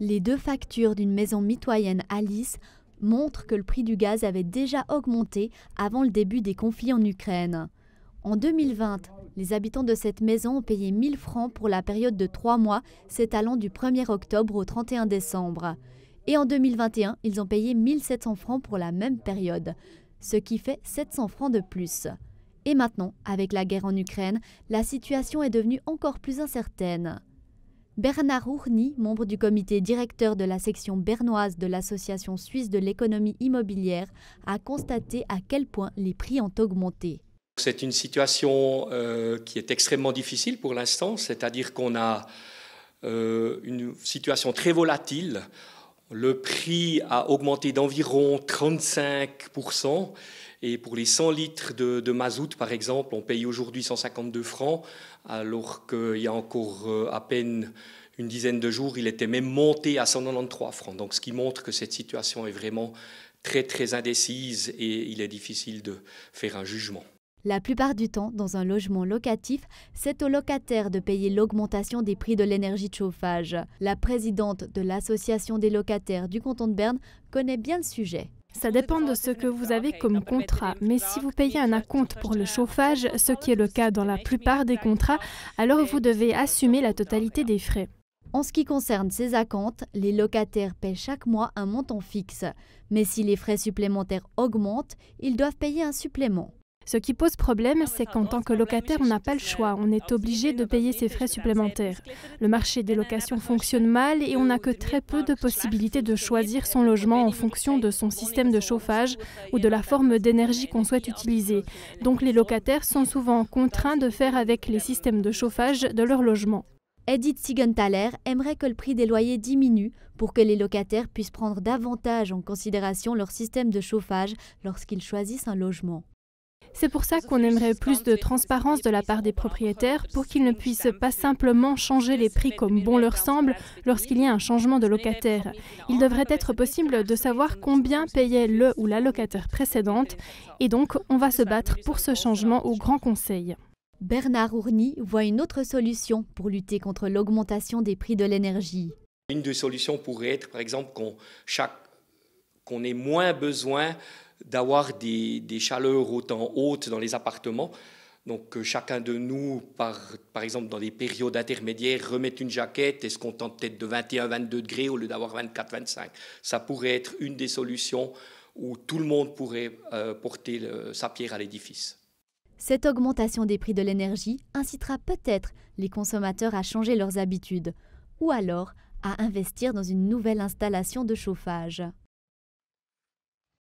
Les deux factures d'une maison mitoyenne Alice montrent que le prix du gaz avait déjà augmenté avant le début des conflits en Ukraine. En 2020, les habitants de cette maison ont payé 1000 francs pour la période de trois mois s'étalant du 1er octobre au 31 décembre. Et en 2021, ils ont payé 1700 francs pour la même période, ce qui fait 700 francs de plus. Et maintenant, avec la guerre en Ukraine, la situation est devenue encore plus incertaine. Bernard Hourny, membre du comité directeur de la section bernoise de l'Association suisse de l'économie immobilière, a constaté à quel point les prix ont augmenté. C'est une situation euh, qui est extrêmement difficile pour l'instant, c'est-à-dire qu'on a euh, une situation très volatile le prix a augmenté d'environ 35%. Et pour les 100 litres de, mazout, par exemple, on paye aujourd'hui 152 francs, alors qu'il y a encore euh, à peine une dizaine de jours, il était même monté à 193 francs. Donc ce qui montre que cette situation est vraiment très, très indécise et il est difficile de faire un jugement. La plupart du temps, dans un logement locatif, c'est au locataire de payer l'augmentation des prix de l'énergie de chauffage. La présidente de l'association des locataires du canton de Berne connaît bien le sujet. Ça dépend de ce que vous avez comme contrat, mais si vous payez un acompte pour le chauffage, ce qui est le cas dans la plupart des contrats, alors vous devez assumer la totalité des frais. En ce qui concerne ces acomptes, les locataires paient chaque mois un montant fixe, mais si les frais supplémentaires augmentent, ils doivent payer un supplément. Ce qui pose problème, ah c'est qu'en tant que locataire, on n'a pas le choix. On est obligé de payer ses frais supplémentaires. Le marché des locations fonctionne mal et on n'a que très peu de possibilités de choisir son logement en fonction de son système de chauffage ou de la forme d'énergie qu'on souhaite utiliser. Donc les locataires sont souvent contraints de faire avec les systèmes de chauffage de leur logement. Edith Siegenthaler aimerait que le prix des loyers diminue pour que les locataires puissent prendre davantage en considération leur système de chauffage lorsqu'ils choisissent un logement. C'est pour ça qu'on aimerait plus de transparence de la part des propriétaires pour qu'ils ne puissent pas simplement changer les prix comme bon leur semble lorsqu'il y a un changement de locataire. Il devrait être possible de savoir combien payait le ou la locataire précédente et donc on va se battre pour ce changement au Grand Conseil. Bernard Ourny voit une autre solution pour lutter contre l'augmentation des prix de l'énergie. Une des solutions pourrait être, par exemple, qu'on chaque qu'on ait moins besoin d'avoir des, chaleurs autant hautes dans les appartements. Donc euh, chacun de nous, par, exemple dans des périodes intermédiaires, remette une jaquette et se contente peut-être de 21-22 degrés au lieu d'avoir 24-25. Ça pourrait être une des solutions où tout le monde pourrait euh, porter sa pierre à l'édifice. Cette augmentation des prix de l'énergie incitera peut-être les consommateurs à changer leurs habitudes ou alors à investir dans une nouvelle installation de chauffage.